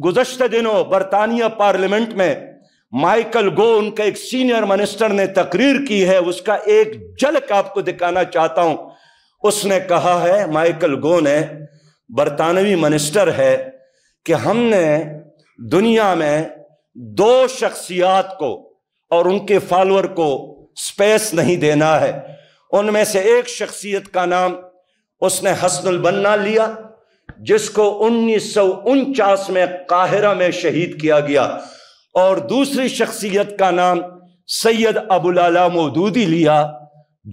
गुजशत दिनों बरतानिया पार्लियामेंट में माइकल गो उनका एक सीनियर मिनिस्टर ने तकरीर की है उसका एक झलक आपको दिखाना चाहता हूं उसने कहा है माइकल गो ने बरतानवी मिनिस्टर है कि हमने दुनिया में दो शख्सियात को और उनके फॉलोअर को स्पेस नहीं देना है उनमें से एक शख्सियत का नाम उसने हसनुल बन्ना लिया जिसको उन्नीस में काहिरा में शहीद किया गया और दूसरी शख्सियत का नाम सैयद अबुल अला लिया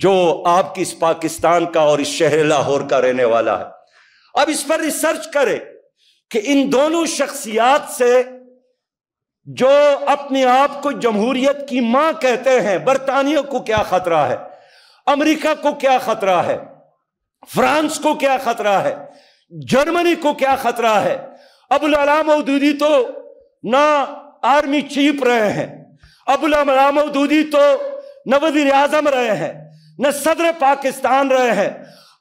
जो आपकी इस पाकिस्तान का और इस शहर लाहौर का रहने वाला है अब इस पर रिसर्च करें कि इन दोनों शख्सियात से जो अपने आप को जमहूरियत की मां कहते हैं बरतानिया को क्या खतरा है अमेरिका को क्या खतरा है फ्रांस को क्या खतरा है जर्मनी को क्या खतरा है अबुल अलामूदी तो ना आर्मी चीफ रहे हैं अबुल अलामूदी तो न वजीर आजम रहे हैं न सदर पाकिस्तान रहे हैं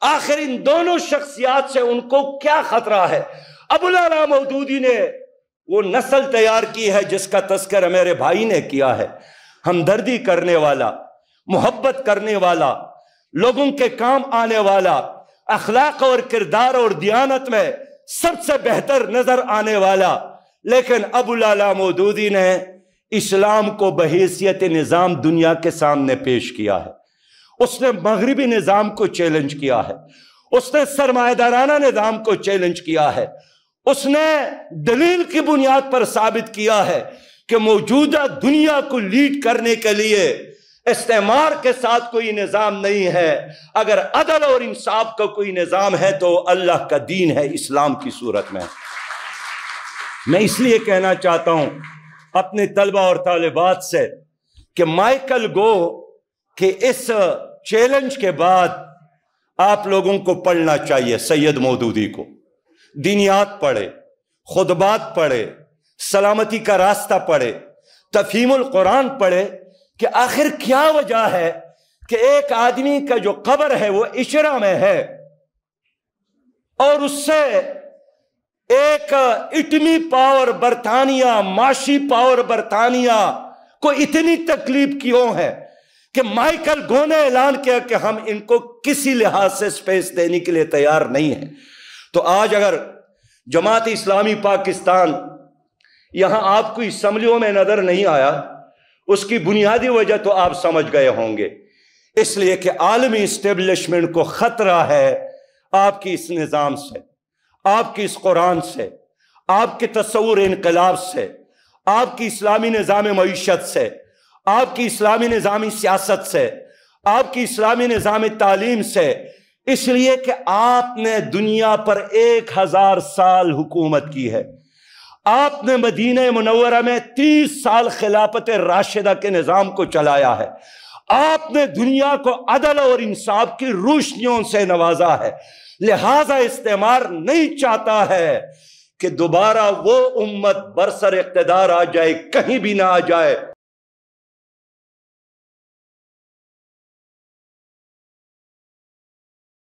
आखिर इन दोनों शख्सियात से उनको क्या खतरा है अबुल अलामूदी ने वो नस्ल तैयार की है जिसका तस्कर मेरे भाई ने किया है हमदर्दी करने वाला मोहब्बत करने वाला लोगों के काम आने वाला अखलाक और किरदार और दियानत में सबसे बेहतर नजर आने वाला लेकिन अबुलाला मोदूदी ने इस्लाम को बहसीत निज़ाम दुनिया के सामने पेश किया है उसने मगरबी निज़ाम को चैलेंज किया है उसने सरमादाराना निज़ाम को चैलेंज किया है उसने दलील की बुनियाद पर साबित किया है कि मौजूदा दुनिया को लीड करने के लिए इस्तेमार के साथ कोई निज़ाम नहीं है अगर अदल और इंसाफ का कोई निज़ाम है तो अल्लाह का दीन है इस्लाम की सूरत में मैं इसलिए कहना चाहता हूँ अपने तलबा और तालिबात से कि माइकल गो के इस चैलेंज के बाद आप लोगों को पढ़ना चाहिए सैयद मोदूदी को दीनियात पढ़े खुदबात पढ़े सलामती का रास्ता पढ़े तफीमुल कुरान पढ़े कि आखिर क्या वजह है कि एक आदमी का जो कबर है वो इशरा में है और उससे एक इटमी पावर बरतानिया माशी पावर बरतानिया को इतनी तकलीफ क्यों है कि माइकल गो ने ऐलान किया कि हम इनको किसी लिहाज से स्पेस देने के लिए तैयार नहीं है तो आज अगर जमात इस्लामी पाकिस्तान यहां आपको इसम्बलियों में नजर नहीं आया उसकी बुनियादी वजह तो आप समझ गए होंगे इसलिए कि आलमी इस्टेब्लिशमेंट को खतरा है आपकी इस निज़ाम से आपकी इस कुरान से आपके तस्वूर इनकलाब से आपकी इस्लामी निज़ाम मीशत से आपकी इस्लामी निज़ामी सियासत से आपकी इस्लामी निज़ाम तालीम से इसलिए कि आपने दुनिया पर एक हज़ार साल हुकूमत की है आपने मदीन मनवरा में तीस साल खिलाफत राशिदा के निज़ाम को चलाया है आपने दुनिया को अदल और इंसाफ की रोशनियों से नवाजा है लिहाजा इस्तेमार नहीं चाहता है कि दोबारा वो उम्मत बरसर इकतदार आ जाए कहीं भी ना आ जाए